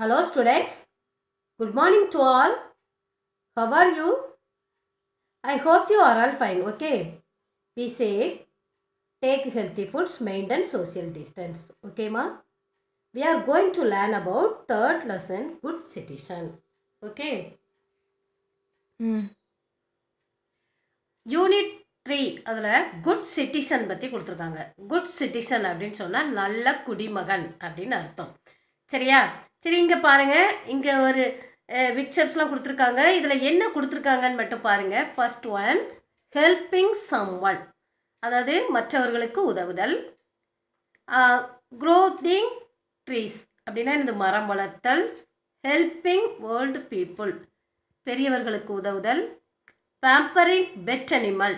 Hello students. Good morning to all. How are you? I hope you are all fine. Okay. We say take healthy foods, maintain social distance. Okay ma? We are going to learn about third lesson, good citizen. Okay. Hmm. Unit 3. அதில் good citizen பற்றி கொடுத்துருக்காங்க good citizen அப்படின்னு சொன்னால் நல்ல குடிமகன் அப்படின்னு அர்த்தம் சரியா சரி இங்கே பாருங்கள் இங்கே ஒரு பிக்சர்ஸ்லாம் கொடுத்துருக்காங்க இதில் என்ன கொடுத்துருக்காங்கன்னு மட்டும் பாருங்கள் first one helping some one அதாவது மற்றவர்களுக்கு உதவுதல் க்ரோத்திங் ட்ரீஸ் அப்படின்னா எனது மரம் வளர்த்தல் ஹெல்பிங் வேர்ல்டு பீப்புள் பெரியவர்களுக்கு உதவுதல் பேம்பரிங் பெட் அனிமல்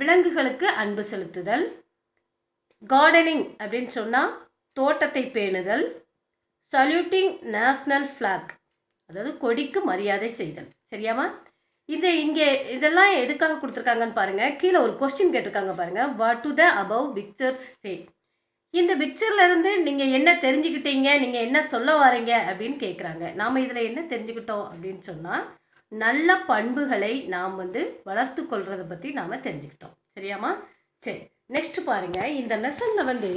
விலங்குகளுக்கு அன்பு செலுத்துதல் கார்டனிங் அப்படின்னு சொன்னால் தோட்டத்தை பேணுதல் சல்யூட்டிங் நேஷ்னல் ஃப்ளாக் அதாவது கொடிக்கு மரியாதை செய்தல் சரியாமா இது இங்கே இதெல்லாம் எதுக்காக கொடுத்துருக்காங்கன்னு பாருங்கள் கீழே ஒரு கொஸ்டின் கேட்டிருக்காங்க பாருங்கள் what do the above pictures say இந்த பிக்சர்லேருந்து நீங்கள் என்ன தெரிஞ்சுக்கிட்டீங்க நீங்கள் என்ன சொல்ல வரீங்க அப்படின்னு கேட்குறாங்க நாம் இதில் என்ன தெரிஞ்சுக்கிட்டோம் அப்படின்னு சொன்னால் நல்ல பண்புகளை நாம் வந்து வளர்த்து கொள்றதை பற்றி நாம் தெரிஞ்சுக்கிட்டோம் சரியாமா சரி நெக்ஸ்ட் பாருங்கள் இந்த லெசனில் வந்து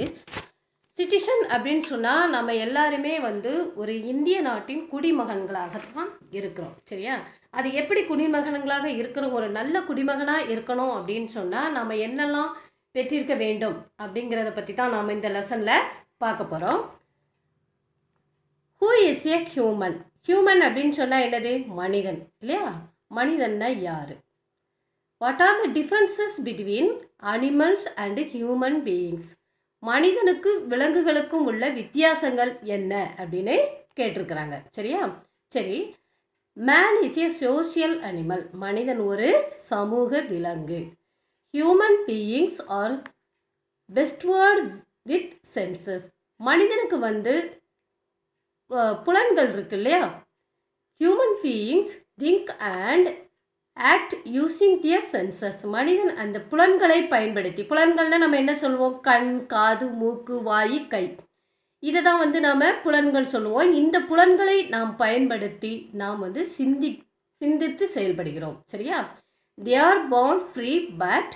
சிட்டிசன் அப்படின்னு சொன்னால் நம்ம எல்லாருமே வந்து ஒரு இந்திய நாட்டின் குடிமகன்களாக தான் இருக்கிறோம் சரியா அது எப்படி குடிமகன்களாக இருக்கிறோம் ஒரு நல்ல குடிமகனாக இருக்கணும் அப்படின்னு சொன்னால் நம்ம என்னெல்லாம் பெற்றிருக்க வேண்டும் அப்படிங்கிறத பற்றி தான் நாம் இந்த லெசனில் பார்க்க போகிறோம் who is a human human அப்படின்னு சொன்னால் என்னது மனிதன் இல்லையா மனிதன்னா யார் what are the differences between animals and human beings மனிதனுக்கு விலங்குகளுக்கும் உள்ள வித்தியாசங்கள் என்ன அப்படின்னு கேட்டிருக்கிறாங்க சரியா சரி man is a social animal மனிதன் ஒரு சமூக விலங்கு human beings are word with senses மனிதனுக்கு வந்து புலன்கள் இருக்கு இல்லையா human beings think and act using their senses மனிதன் அந்த புலன்களை பயன்படுத்தி புலன்கள்னால் நம்ம என்ன சொல்லுவோம் கண் காது மூக்கு வாய் கை இதை தான் வந்து நாம் புலன்கள் சொல்லுவோம் இந்த புலன்களை நாம் பயன்படுத்தி நாம் வந்து சிந்தி சிந்தித்து செயல்படுகிறோம் சரியா they are bound free but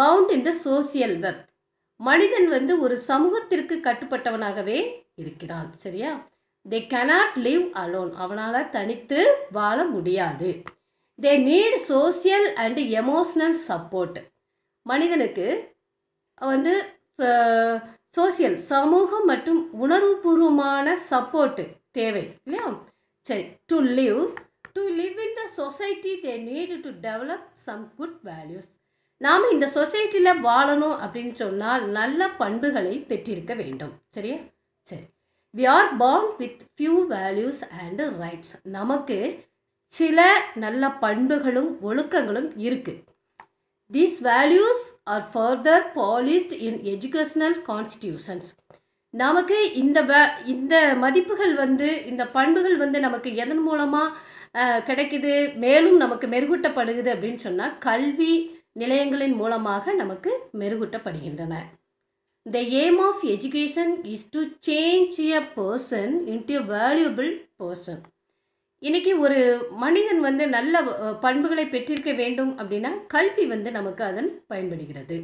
bound in the social web மனிதன் வந்து ஒரு சமூகத்திற்கு கட்டுப்பட்டவனாகவே இருக்கிறான் சரியா தே கனாட் லிவ் அலோன் அவனால் தனித்து வாழ முடியாது they need social and emotional support மனிதனுக்கு வந்து சோசியல் சமூகம் மற்றும் உணர்வுபூர்வமான சப்போர்ட்டு தேவை இல்லையா சரி to live to live in the society they need to develop some good values நாம் இந்த சொசைட்டியில் வாழணும் அப்படின்னு சொன்னால் நல்ல பண்புகளை பெற்றிருக்க வேண்டும் சரியா சரி we are born with few values and rights நமக்கு சில நல்ல பண்புகளும் ஒழுக்கங்களும் இருக்குது these values are further polished in educational constitutions நமக்கு இந்த வே இந்த மதிப்புகள் வந்து இந்த பண்புகள் வந்து நமக்கு எதன் மூலமாக கிடைக்குது மேலும் நமக்கு மெருகூட்டப்படுகிறது அப்படின்னு சொன்னால் கல்வி நிலையங்களின் மூலமாக நமக்கு மெருகூட்டப்படுகின்றன the aim of education is to change a person into valuable person இன்றைக்கி ஒரு மனிதன் வந்து நல்ல பண்புகளை பெற்றிருக்க வேண்டும் அப்படின்னா கல்வி வந்து நமக்கு அதன் பயன்படுகிறது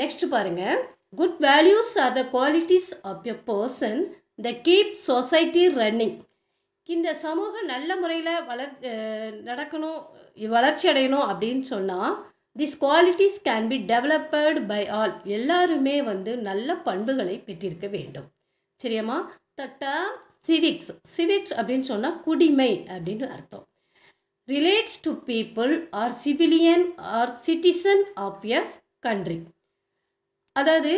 நெக்ஸ்ட் பாருங்கள் good values are the qualities of a person the keep society running இந்த சமூகம் நல்ல முறையில் வளர் நடக்கணும் வளர்ச்சி அடையணும் அப்படின்னு சொன்னால் this qualities can be developed by all எல்லாருமே வந்து நல்ல பண்புகளை பெற்றிருக்க வேண்டும் சரியம்மா த டேம் சிவிக்ஸ் சிவிக்ஸ் அப்படின்னு சொன்னால் குடிமை அப்படின்னு அர்த்தம் relates to people or civilian or citizen of a country அதாவது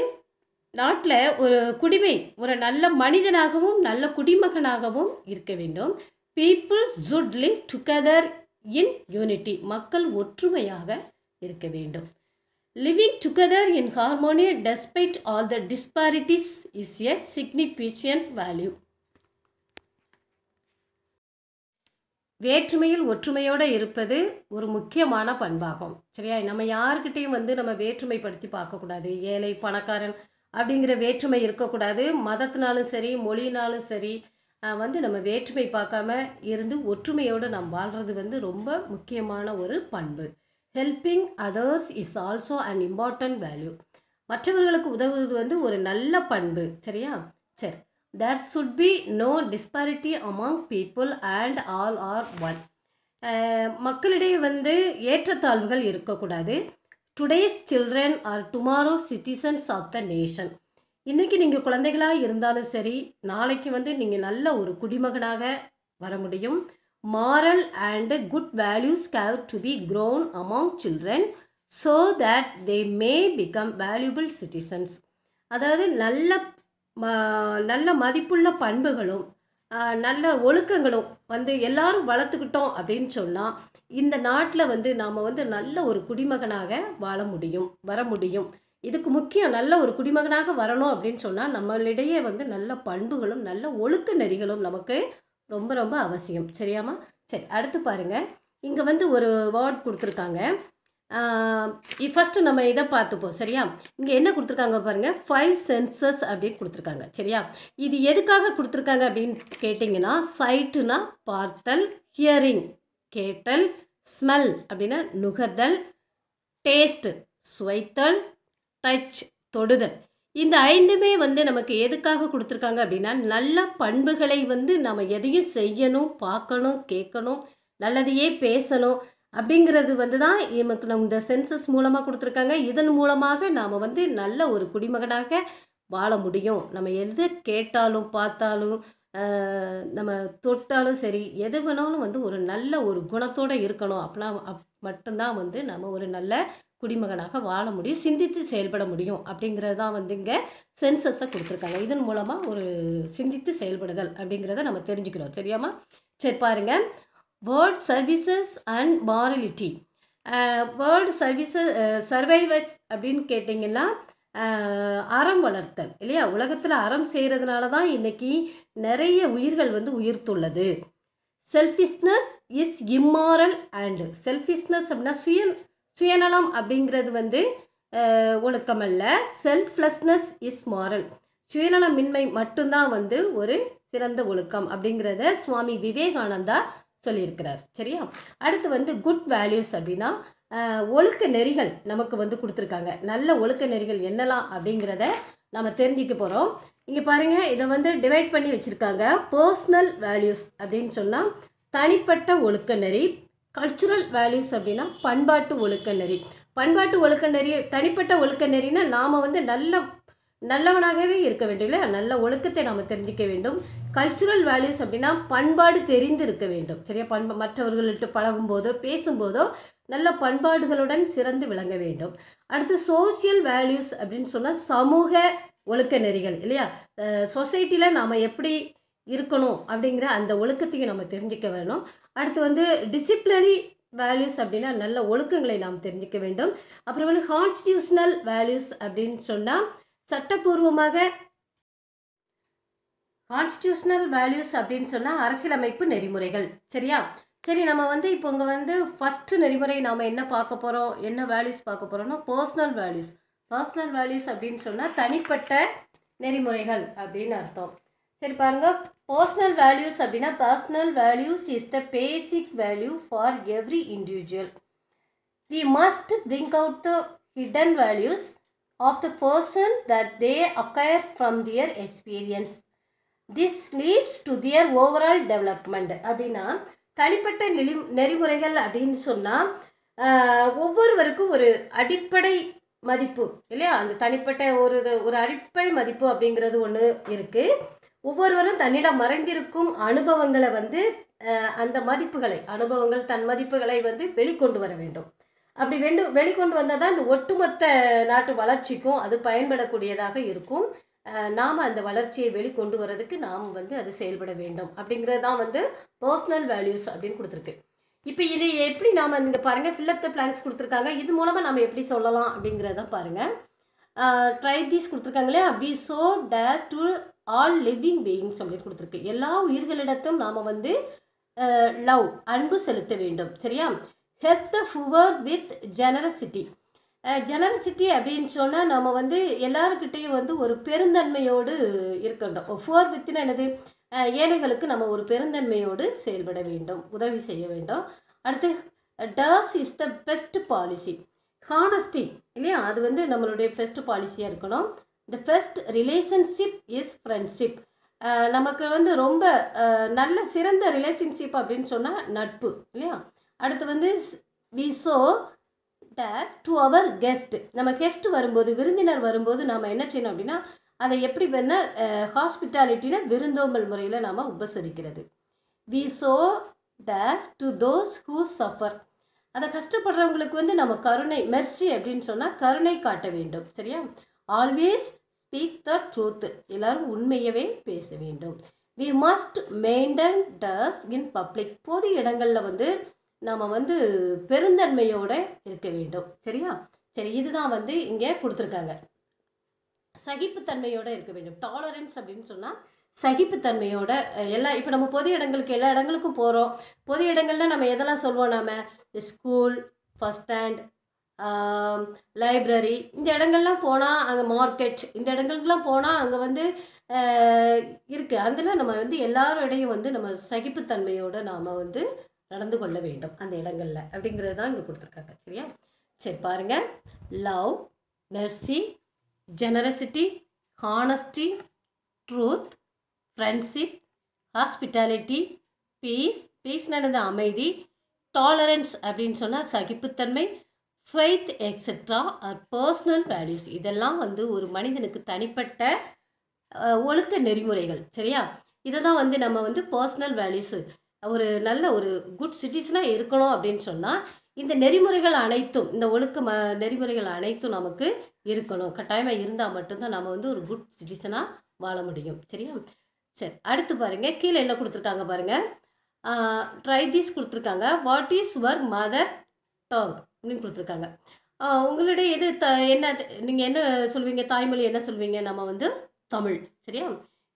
நாட்டில் ஒரு குடிமை ஒரு நல்ல மனிதனாகவும் நல்ல குடிமகனாகவும் இருக்க வேண்டும் people should live together in unity மக்கள் ஒற்றுமையாக இருக்க வேண்டும் living together in harmony despite all the disparities is a significant value வேற்றுமையில் ஒற்றுமையோடு இருப்பது ஒரு முக்கியமான பண்பாகும் சரியா நம்ம யாருக்கிட்டேயும் வந்து நம்ம வேற்றுமைப்படுத்தி பார்க்கக்கூடாது ஏழை பணக்காரன் அப்படிங்கிற வேற்றுமை இருக்கக்கூடாது மதத்தினாலும் சரி மொழினாலும் சரி வந்து நம்ம வேற்றுமை பார்க்காம இருந்து ஒற்றுமையோடு நாம் வாழ்கிறது வந்து ரொம்ப முக்கியமான ஒரு பண்பு helping others is also and important value மற்றவர்களுக்கு உதவுவது வந்து ஒரு நல்ல பண்பு சரியா சரி there should be no disparity among people and all are one uh, மக்களிடையே வந்து ஏற்றத்தாழ்வுகள் இருக்கக்கூடாது today's children are tomorrow citizens of the nation இன்றைக்கி நீங்கள் குழந்தைகளாக இருந்தாலும் சரி நாளைக்கு வந்து நீங்கள் நல்ல ஒரு குடிமகனாக வர முடியும் moral and good values have to be grown among children so that they may become valuable citizens அதாவது நல்ல நல்ல மதிப்புள்ள பண்புகளும் நல்ல ஒழுக்கங்களும் வந்து எல்லாரும் வளர்த்துக்கிட்டோம் அப்படின்னு சொன்னால் இந்த நாட்டில் வந்து நாம் வந்து நல்ல ஒரு குடிமகனாக வாழ முடியும் வர முடியும் இதுக்கு முக்கியம் நல்ல ஒரு குடிமகனாக வரணும் அப்படின்னு சொன்னால் நம்மளிடையே வந்து நல்ல பண்புகளும் நல்ல ஒழுக்க நெறிகளும் நமக்கு ரொம்ப ரொம்ப அவசியம் சரியாமா சரி அடுத்து பாருங்கள் இங்கே வந்து ஒரு வேர்ட் கொடுத்துருக்காங்க ஃபஸ்ட்டு நம்ம இதை பார்த்துப்போம் சரியா இங்கே என்ன கொடுத்துருக்காங்க பாருங்கள் ஃபைவ் சென்சஸ் அப்படின்னு கொடுத்துருக்காங்க சரியா இது எதுக்காக கொடுத்துருக்காங்க அப்படின்னு கேட்டிங்கன்னா சைட்டுனா பார்த்தல் ஹியரிங் கேட்டல் ஸ்மெல் அப்படின்னா நுகர்தல் டேஸ்ட்டு சுவைத்தல் டச் தொடுதல் இந்த ஐந்துமே வந்து நமக்கு எதுக்காக கொடுத்துருக்காங்க அப்படின்னா நல்ல பண்புகளை வந்து நம்ம எதையும் செய்யணும் பார்க்கணும் கேட்கணும் நல்லதையே பேசணும் அப்படிங்கிறது வந்து தான் இவனுக்கு நம் இந்த சென்சஸ் மூலமாக கொடுத்துருக்காங்க இதன் மூலமாக நாம் வந்து நல்ல ஒரு குடிமகனாக வாழ முடியும் நம்ம எது கேட்டாலும் பார்த்தாலும் நம்ம தொட்டாலும் சரி எது வேணாலும் வந்து ஒரு நல்ல ஒரு குணத்தோடு இருக்கணும் அப்படின்னா அப் மட்டும்தான் வந்து நம்ம ஒரு நல்ல குடிமகனாக வாழ முடியும் சிந்தித்து செயல்பட முடியும் அப்படிங்கிறது தான் வந்து இங்கே சென்சஸை கொடுத்துருக்காங்க இதன் மூலமாக ஒரு சிந்தித்து செயல்படுதல் அப்படிங்கிறத நம்ம தெரிஞ்சுக்கிறோம் சரியாமா சரி பாருங்கள் world services and morality world services survivors அப்படின்னு கேட்டிங்கன்னா அறம் வளர்த்தல் இல்லையா உலகத்தில் அறம் செய்கிறதுனால தான் இன்றைக்கி நிறைய உயிர்கள் வந்து உயிர்த்துள்ளது selfishness is immoral and selfishness அப்படின்னா சுய சுயநலம் அப்படிங்கிறது வந்து ஒழுக்கமல்ல செல்ஃப்லெஸ்னஸ் இஸ் மாரல் சுயநலமின்மை மட்டும்தான் வந்து ஒரு சிறந்த ஒழுக்கம் அப்படிங்கிறத சுவாமி விவேகானந்தா சொல்லியிருக்கிறார் சரியா அடுத்து வந்து குட் வேல்யூஸ் அப்படின்னா ஒழுக்க நெறிகள் நமக்கு வந்து கொடுத்துருக்காங்க நல்ல ஒழுக்க நெறிகள் என்னலாம் அப்படிங்கிறத நம்ம தெரிஞ்சுக்க போகிறோம் இங்கே பாருங்கள் இதை வந்து டிவைட் பண்ணி வச்சுருக்காங்க பர்சனல் வேல்யூஸ் அப்படின்னு சொன்னால் தனிப்பட்ட ஒழுக்க நெறி கல்ச்சுரல் வேல்யூஸ் அப்படின்னா பண்பாட்டு ஒழுக்க நெறி பண்பாட்டு ஒழுக்க நெறி தனிப்பட்ட ஒழுக்க நெறினா நாம் வந்து நல்ல நல்லவனாகவே இருக்க வேண்டும் இல்லையா நல்ல ஒழுக்கத்தை நாம் தெரிஞ்சிக்க வேண்டும் கல்ச்சுரல் வேல்யூஸ் அப்படின்னா பண்பாடு தெரிந்திருக்க வேண்டும் சரியா பண்பு மற்றவர்கள்ட்ட பழகும்போதோ பேசும்போதோ நல்ல பண்பாடுகளுடன் சிறந்து விளங்க வேண்டும் அடுத்து சோசியல் வேல்யூஸ் அப்படின்னு சொன்னால் சமூக ஒழுக்க நெறிகள் இல்லையா சொசைட்டியில் நாம் எப்படி இருக்கணும் அப்படிங்கிற அந்த ஒழுக்கத்தையும் நம்ம தெரிஞ்சுக்க வரணும் அடுத்து வந்து டிசிப்ளினரி வேல்யூஸ் அப்படின்னா நல்ல ஒழுக்கங்களை நாம் தெரிஞ்சிக்க வேண்டும் அப்புறம் வந்து கான்ஸ்டியூஷனல் வேல்யூஸ் அப்படின்னு சொன்னால் சட்டப்பூர்வமாக கான்ஸ்டியூஷனல் வேல்யூஸ் அப்படின்னு சொன்னால் அரசியலமைப்பு நெறிமுறைகள் சரியா சரி நம்ம வந்து இப்போ இங்கே வந்து ஃபஸ்ட்டு நெறிமுறை நாம் என்ன பார்க்க போகிறோம் என்ன வேல்யூஸ் பார்க்க போகிறோம்னா பர்சனல் வேல்யூஸ் பர்சனல் வேல்யூஸ் அப்படின்னு சொன்னால் தனிப்பட்ட நெறிமுறைகள் அப்படின்னு அர்த்தம் சரி பாருங்கள் பர்சனல் வேல்யூஸ் அப்படின்னா personal values is the basic value for every individual we must bring out the hidden values of the person that they acquire from their experience this leads to their overall development அப்படின்னா தனிப்பட்ட நெறி நெறிமுறைகள் அப்படின்னு சொன்னால் ஒவ்வொருவருக்கும் ஒரு அடிப்படை மதிப்பு இல்லையா அந்த தனிப்பட்ட ஒரு ஒரு அடிப்படை மதிப்பு அப்படிங்கிறது ஒன்று இருக்குது ஒவ்வொருவரும் தன்னிடம் மறைந்திருக்கும் அனுபவங்களை வந்து அந்த மதிப்புகளை அனுபவங்கள் தன் மதிப்புகளை வந்து வெளிக்கொண்டு வர வேண்டும் அப்படி வெண்டு வெளிக்கொண்டு வந்தால் தான் இந்த ஒட்டுமொத்த நாட்டு வளர்ச்சிக்கும் அது பயன்படக்கூடியதாக இருக்கும் நாம் அந்த வளர்ச்சியை வெளிக்கொண்டு வர்றதுக்கு நாம் வந்து அது செயல்பட வேண்டும் அப்படிங்கிறது தான் வந்து பர்சனல் வேல்யூஸ் அப்படின்னு கொடுத்துருக்கு இப்போ இது எப்படி நாம் இந்த பாருங்கள் ஃபில்லப் த பிளான்ஸ் கொடுத்துருக்காங்க இது மூலமாக நம்ம எப்படி சொல்லலாம் அப்படிங்கிறத பாருங்கள் ட்ரை தீஸ் கொடுத்துருக்காங்க இல்லையா we show days to all living beings அப்படின்னு கொடுத்துருக்கு எல்லா உயிர்களிடத்தும் நாம் வந்து லவ் அன்பு செலுத்த வேண்டும் சரியா ஹெத் ஃபுவர் வித் ஜெனரசிட்டி ஜெனரசிட்டி அப்படின்னு சொன்னால் நம்ம வந்து எல்லாருக்கிட்டேயும் வந்து ஒரு பெருந்தன்மையோடு இருக்கணும் ஃபோர் வித்தின் என்னது ஏழைகளுக்கு நம்ம ஒரு பெருந்தன்மையோடு செயல்பட வேண்டும் உதவி செய்ய வேண்டும் அடுத்து this is the best policy honesty இல்லையா அது வந்து நம்மளுடைய பெஸ்ட் பாலிசியாக இருக்கணும் the best relationship is friendship நமக்கு வந்து ரொம்ப நல்ல சிறந்த ரிலேஷன்ஷிப் அப்படின்னு சொன்னால் நட்பு இல்லையா அடுத்து வந்து we show days to our guest நம்ம கெஸ்ட் வரும்போது விருந்தினர் வரும்போது நாம் என்ன செய்யணும் அப்படின்னா அதை எப்படி வேணால் ஹாஸ்பிட்டாலிட்டியில் விருந்தோம்பல் முறையில் நாம் உபசரிக்கிறது we show days to those who suffer அதை கஷ்டப்படுறவங்களுக்கு வந்து நம்ம கருணை மெர்சி அப்படின்னு சொன்னால் கருணை காட்ட வேண்டும் சரியா ஆல்வேஸ் ஸ்பீக் த ட்ரூத் எல்லாரும் உண்மையவே பேச வேண்டும் we must maintain this in public பொது இடங்களில் வந்து நாம் வந்து பெருந்தன்மையோடு இருக்க வேண்டும் சரியா சரி இதுதான் வந்து இங்கே கொடுத்துருக்காங்க சகிப்புத்தன்மையோடு இருக்க வேண்டும் டாலரன்ஸ் அப்படின்னு சொன்னால் சகிப்புத்தன்மையோட எல்லா இப்போ நம்ம பொது இடங்களுக்கு எல்லா இடங்களுக்கும் போகிறோம் பொது இடங்கள்ல நம்ம எதெல்லாம் சொல்லுவோம் நம்ம ஸ்கூல் ஃபஸ்ட் ஸ்டாண்ட் லைப்ரரி இந்த இடங்கள்லாம் போனால் அங்கே மார்க்கெட் இந்த இடங்களுக்குலாம் போனால் அங்கே வந்து இருக்குது அதில் நம்ம வந்து எல்லாரோடையும் வந்து நம்ம சகிப்புத்தன்மையோடு நாம் வந்து நடந்து கொள்ள வேண்டும் அந்த இடங்களில் அப்படிங்கிறது தான் இங்கே கொடுத்துருக்காங்க சரியா சரி பாருங்கள் love mercy generosity honesty truth friendship hospitality peace peace நடந்த அமைதி டாலரன்ஸ் அப்படின்னு சொன்னால் சகிப்புத்தன்மை faith etcetera are personal values இதெல்லாம் வந்து ஒரு மனிதனுக்கு தனிப்பட்ட ஒழுக்க நெறிமுறைகள் சரியா இதை தான் வந்து நம்ம வந்து பர்சனல் வேல்யூஸு ஒரு நல்ல ஒரு குட் சிட்டிஸனாக இருக்கணும் அப்படின்னு சொன்னால் இந்த நெறிமுறைகள் அனைத்தும் இந்த ஒழுக்க ம நெறிமுறைகள் அனைத்தும் நமக்கு இருக்கணும் கட்டாயமாக இருந்தால் மட்டும்தான் நம்ம வந்து ஒரு குட் சிட்டிசனாக வாழ முடியும் சரியா சரி அடுத்து பாருங்கள் கீழே என்ன கொடுத்துருக்காங்க பாருங்கள் ட்ரை தீஸ் கொடுத்துருக்காங்க what is your mother tongue அப்படின்னு கொடுத்துருக்காங்க உங்களுடைய இது த என்ன நீங்கள் என்ன சொல்வீங்க தாய்மொழி என்ன சொல்வீங்க நம்ம வந்து தமிழ் சரியா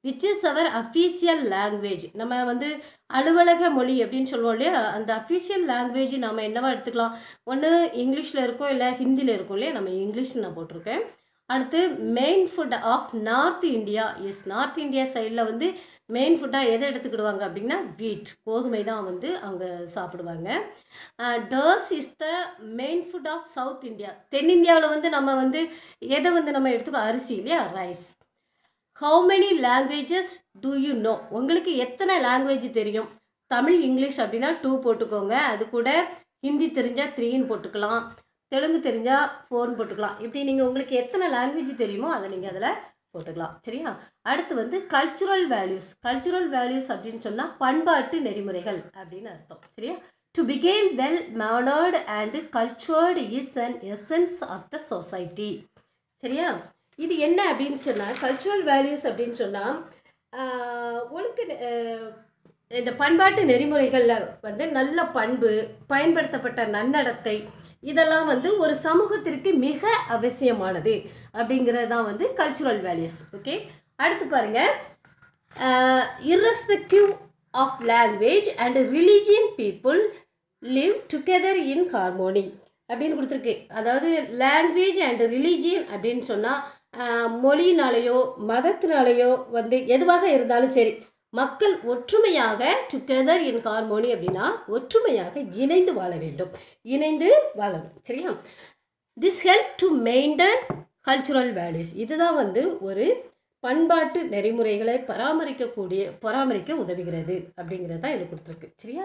which is our official language நம்ம வந்து அலுவலக மொழி அப்படின்னு சொல்லுவோம் இல்லையா அந்த அஃபீஷியல் லாங்குவேஜ் நம்ம என்னவா எடுத்துக்கலாம் ஒன்று இங்கிலீஷில் இருக்கும் இல்லை ஹிந்தியில் இருக்கும் இல்லையா நம்ம இங்கிலீஷ் நான் போட்டிருக்கேன் அடுத்து main food of North India is North India சைடில் வந்து மெயின் ஃபுட்டாக எதை எடுத்துக்கிடுவாங்க அப்படின்னா வீட் கோதுமை தான் வந்து அங்கே சாப்பிடுவாங்க this is the main food of South India தென்னிந்தியாவில் வந்து நம்ம வந்து எதை வந்து நம்ம எடுத்துக்கோ அரிசி இல்லையா rice how many languages do you know உங்களுக்கு எத்தனை லாங்குவேஜ் தெரியும் தமிழ் இங்கிலீஷ் அப்படின்னா டூ போட்டுக்கோங்க அது கூட ஹிந்தி தெரிஞ்சால் த்ரீன்னு போட்டுக்கலாம் தெலுங்கு தெரிஞ்சால் ஃபோர்னு போட்டுக்கலாம் இப்படி நீங்கள் உங்களுக்கு எத்தனை லாங்குவேஜ் தெரியுமோ அதை நீங்கள் அதில் போட்டுக்கலாம் சரியா அடுத்து வந்து கல்ச்சுரல் வேல்யூஸ் கல்ச்சுரல் வேல்யூஸ் அப்படின்னு சொன்னால் பண்பாட்டு நெறிமுறைகள் அப்படின்னு அர்த்தம் சரியா to become well mannered and cultured is an essence of the society சரியா இது என்ன அப்படின்னு சொன்னால் கல்ச்சுரல் வேல்யூஸ் அப்படின்னு சொன்னால் ஒழுக்க இந்த பண்பாட்டு நெறிமுறைகளில் வந்து நல்ல பண்பு பயன்படுத்தப்பட்ட நன்னடத்தை இதெல்லாம் வந்து ஒரு சமூகத்திற்கு மிக அவசியமானது அப்படிங்கிறது தான் வந்து கல்ச்சுரல் வேல்யூஸ் ஓகே அடுத்து பாருங்கள் irrespective of language and religion people live together in harmony அப்படின்னு கொடுத்துருக்கு அதாவது லாங்குவேஜ் அண்ட் ரிலீஜியன் அப்படின்னு சொன்னால் மொழியினாலேயோ மதத்தினாலேயோ வந்து எதுவாக இருந்தாலும் சரி மக்கள் ஒற்றுமையாக டுகெதர் இன் ஹார்மோனி அப்படின்னா ஒற்றுமையாக இணைந்து வாழ வேண்டும் இணைந்து வாழணும் சரியா this help to maintain cultural values இதுதான் வந்து ஒரு பண்பாட்டு நெறிமுறைகளை பராமரிக்கக்கூடிய பராமரிக்க உதவுகிறது அப்படிங்கிறது தான் இது கொடுத்துருக்கு சரியா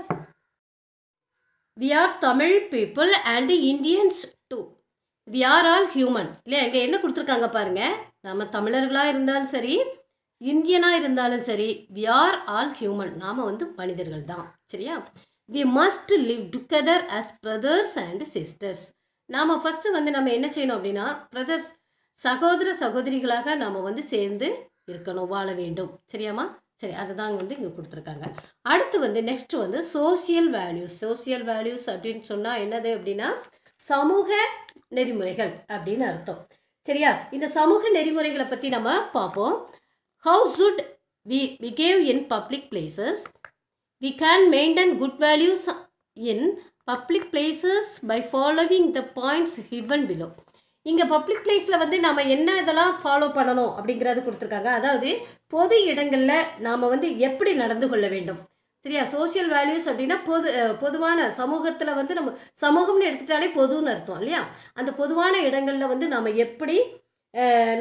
we are Tamil people and Indians we are all human இல்லையா இங்கே என்ன கொடுத்துருக்காங்க பாருங்கள் நம்ம தமிழர்களாக இருந்தாலும் சரி இந்தியனாக இருந்தாலும் சரி வி ஆர் ஆல் ஹியூமன் நாம் வந்து மனிதர்கள் தான் சரியா we must live together as brothers and sisters நாம் ஃபஸ்ட்டு வந்து நம்ம என்ன செய்யணும் அப்படின்னா பிரதர்ஸ் சகோதர சகோதரிகளாக நாம் வந்து சேர்ந்து இருக்கணும் வாழ வேண்டும் சரியாம்மா சரி தாங்க வந்து இங்கே கொடுத்துருக்காங்க அடுத்து வந்து நெக்ஸ்ட் வந்து சோசியல் வேல்யூஸ் சோசியல் வேல்யூஸ் அப்படின்னு சொன்னால் என்னது அப்படின்னா சமூக நெறிமுறைகள் அப்படின்னு அர்த்தம் சரியா இந்த சமூக நெறிமுறைகளை பற்றி நம்ம பார்ப்போம் how should we behave in public places we can maintain good values in public places by following the points given below இங்கே பப்ளிக் பிளேஸில் வந்து நம்ம என்ன இதெல்லாம் ஃபாலோ பண்ணணும் அப்படிங்கிறது கொடுத்துருக்காங்க அதாவது பொது இடங்களில் நாம் வந்து எப்படி நடந்து கொள்ள வேண்டும் சரியா சோசியல் வேல்யூஸ் அப்படின்னா பொது பொதுவான சமூகத்தில் வந்து நம்ம சமூகம்னு எடுத்துட்டாலே பொதுன்னு அர்த்தம் இல்லையா அந்த பொதுவான இடங்களில் வந்து நம்ம எப்படி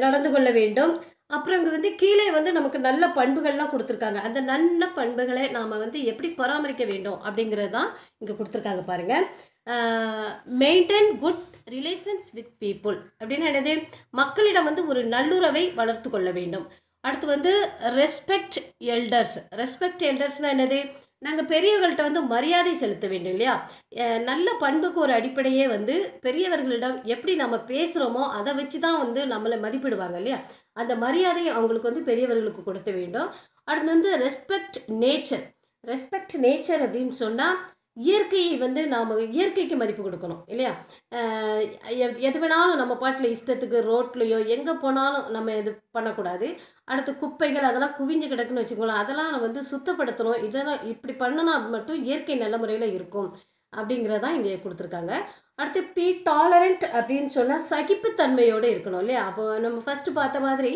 நடந்து கொள்ள வேண்டும் அப்புறம் இங்கே வந்து கீழே வந்து நமக்கு நல்ல பண்புகள்லாம் கொடுத்துருக்காங்க அந்த நல்ல பண்புகளை நாம் வந்து எப்படி பராமரிக்க வேண்டும் அப்படிங்கிறது தான் இங்கே கொடுத்துருக்காங்க பாருங்கள் maintain good relations with people அப்படின்னா என்னது மக்களிடம் வந்து ஒரு நல்லுறவை வளர்த்து கொள்ள வேண்டும் அடுத்து வந்து ரெஸ்பெக்ட் எல்டர்ஸ் ரெஸ்பெக்ட் எல்டர்ஸ்னால் என்னது நாங்கள் பெரியவர்கள்ட்ட வந்து மரியாதை செலுத்த வேண்டும் இல்லையா நல்ல பண்புக்கு ஒரு அடிப்படையே வந்து பெரியவர்களிடம் எப்படி நம்ம பேசுகிறோமோ அதை வச்சு தான் வந்து நம்மளை மதிப்பிடுவாங்க இல்லையா அந்த மரியாதையை அவங்களுக்கு வந்து பெரியவர்களுக்கு கொடுக்க வேண்டும் அடுத்து வந்து ரெஸ்பெக்ட் நேச்சர் ரெஸ்பெக்ட் நேச்சர் அப்படின்னு சொன்னால் இயற்கையை வந்து நாம் இயற்கைக்கு மதிப்பு கொடுக்கணும் இல்லையா எது வேணாலும் நம்ம பாட்டில் இஷ்டத்துக்கு ரோட்லேயோ எங்கே போனாலும் நம்ம இது பண்ணக்கூடாது அடுத்து குப்பைகள் அதெல்லாம் குவிஞ்சு கிடக்குன்னு வச்சுக்கோங்களேன் அதெல்லாம் வந்து சுத்தப்படுத்தணும் இதெல்லாம் இப்படி பண்ணணும் மட்டும் இயற்கை நல்ல முறையில் இருக்கும் அப்படிங்கிறதான் இங்கே கொடுத்துருக்காங்க அடுத்து பி டாலரண்ட் அப்படின்னு சொன்னால் சகிப்புத்தன்மையோடு இருக்கணும் இல்லையா அப்போ நம்ம ஃபஸ்ட்டு பார்த்த மாதிரி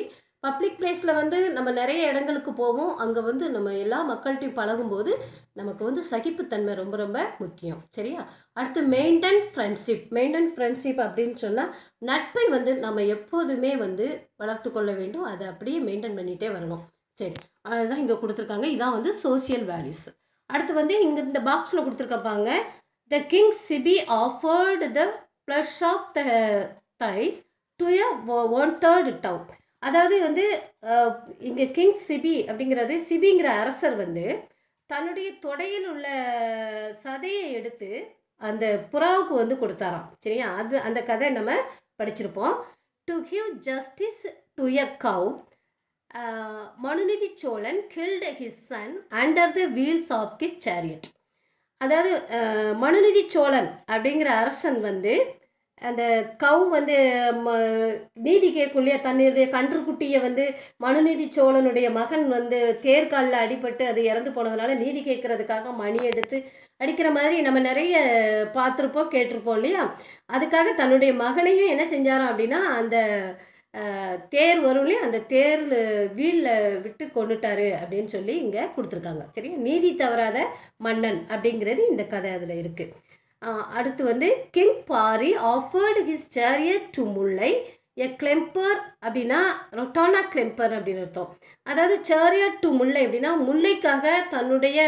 பப்ளிக் பிளேஸில் வந்து நம்ம நிறைய இடங்களுக்கு போவோம் அங்கே வந்து நம்ம எல்லா மக்கள்கிட்டையும் பழகும்போது நமக்கு வந்து சகிப்புத்தன்மை ரொம்ப ரொம்ப முக்கியம் சரியா அடுத்து மெயின்டைன் ஃப்ரெண்ட்ஷிப் மெயின்டைன் ஃப்ரெண்ட்ஷிப் அப்படின்னு சொன்னால் நட்பை வந்து நம்ம எப்போதுமே வந்து வளர்த்து கொள்ள வேண்டும் அதை அப்படியே மெயின்டைன் பண்ணிகிட்டே வரணும் சரி அதுதான் இங்கே கொடுத்துருக்காங்க இதான் வந்து சோசியல் வேல்யூஸ் அடுத்து வந்து இங்கே இந்த பாக்ஸில் கொடுத்துருக்கப்பாங்க the king Sibi offered the flesh of the thighs to a one third down அதாவது வந்து இங்கே கிங் சிபி அப்படிங்கிறது சிபிங்கிற அரசர் வந்து தன்னுடைய தொடையில் உள்ள சதையை எடுத்து அந்த புறாவுக்கு வந்து கொடுத்தாராம் சரியா அது அந்த கதை நம்ம படிச்சிருப்போம் to give justice to a cow Manuneethi Cholan killed his son under the wheels of his chariot அதாவது மனுநிதி சோழன் அப்படிங்கிற அரசன் வந்து அந்த கவு வந்து ம நீதி கேட்கும் இல்லையா தன்னுடைய கன்றுக்குட்டியை வந்து மனுநீதி சோழனுடைய மகன் வந்து தேர்காலில் அடிபட்டு அது இறந்து போனதுனால நீதி கேட்கறதுக்காக மணி எடுத்து அடிக்கிற மாதிரி நம்ம நிறைய பார்த்துருப்போம் கேட்டிருப்போம் இல்லையா அதுக்காக தன்னுடைய மகனையும் என்ன செஞ்சாராம் அப்படின்னா அந்த தேர் வரும் இல்லையா அந்த தேர் வீலில் விட்டு கொண்டுட்டாரு அப்படின்னு சொல்லி இங்கே கொடுத்துருக்காங்க சரியா நீதி தவறாத மன்னன் அப்படிங்கிறது இந்த கதை அதில் இருக்குது அடுத்து வந்து king Pari offered his chariot to mullai a climber அப்படின்னா ரொட்டானா கிளெம்பர் அப்படின்னு அர்த்தம் அதாவது சேரியட் டு முல்லை அப்படின்னா முல்லைக்காக தன்னுடைய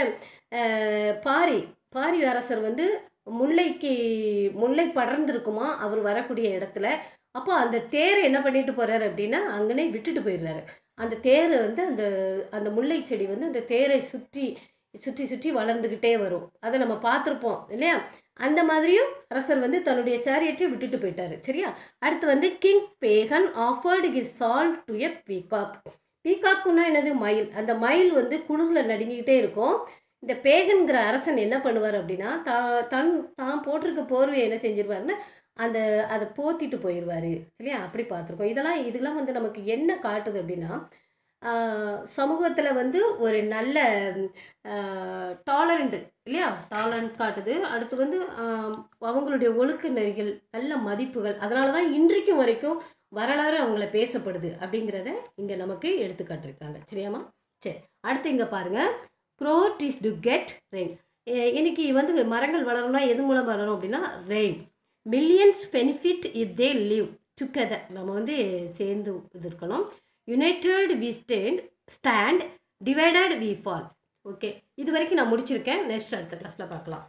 பாரி பாரி அரசர் வந்து முல்லைக்கு முல்லை படர்ந்துருக்குமா அவர் வரக்கூடிய இடத்துல அப்போ அந்த தேரை என்ன பண்ணிட்டு போகிறாரு அப்படின்னா அங்கனே விட்டுட்டு போயிடுறாரு அந்த தேரை வந்து அந்த அந்த முல்லை செடி வந்து அந்த தேரை சுற்றி சுற்றி சுற்றி வளர்ந்துக்கிட்டே வரும் அதை நம்ம பார்த்துருப்போம் இல்லையா அந்த மாதிரியும் அரசர் வந்து தன்னுடைய சேரியட்டை விட்டுட்டு போயிட்டாரு சரியா அடுத்து வந்து king Pegan offered his shawl to a peacock பீகாக்குன்னா என்னது மயில் அந்த மயில் வந்து குளிரில் நடுங்கிக்கிட்டே இருக்கும் இந்த பேகன்கிற அரசன் என்ன பண்ணுவார் அப்படின்னா தா தன் தான் போட்டிருக்க போர்வையை என்ன செஞ்சிருவாருன்னு அந்த அதை போத்திட்டு போயிடுவார் சரியா அப்படி பார்த்துருக்கோம் இதெல்லாம் இதெல்லாம் வந்து நமக்கு என்ன காட்டுது அப்படின்னா சமூகத்தில் வந்து ஒரு நல்ல டாலரண்ட்டு இல்லையா தாளான்னு காட்டுது அடுத்து வந்து அவங்களுடைய ஒழுக்க நெறிகள் நல்ல மதிப்புகள் அதனால தான் இன்றைக்கும் வரைக்கும் வரலாறு அவங்கள பேசப்படுது அப்படிங்கிறத இங்கே நமக்கு எடுத்துக்காட்டுருக்காங்க சரியாமா சரி அடுத்து இங்கே பாருங்கள் growth is to get rain இன்னைக்கு வந்து மரங்கள் வளரணும்னா எது மூலம் வளரும் அப்படின்னா rain millions benefit if they live together நம்ம வந்து சேர்ந்து இது இருக்கணும் united we stand stand divided we fall okay இது வரைக்கும் நான் முடிச்சிருக்கேன் நெக்ஸ்ட் அடுத்த கிளாஸில் பார்க்கலாம்